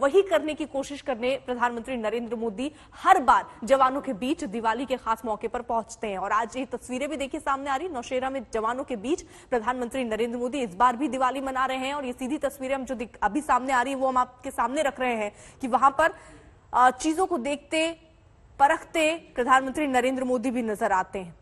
वही करने की कोशिश करने प्रधानमंत्री नरेंद्र मोदी हर बार जवानों के बीच दिवाली के खास मौके पर पहुंचते हैं और आज ये तस्वीरें भी देखिए सामने आ रही नौशेरा में जवानों के बीच प्रधानमंत्री नरेंद्र मोदी इस बार भी दिवाली मना रहे हैं और ये सीधी तस्वीरें हम जो अभी सामने आ रही है वो हम आपके सामने रख रहे हैं कि वहां पर चीजों को देखते परखते प्रधानमंत्री नरेंद्र मोदी भी नजर आते हैं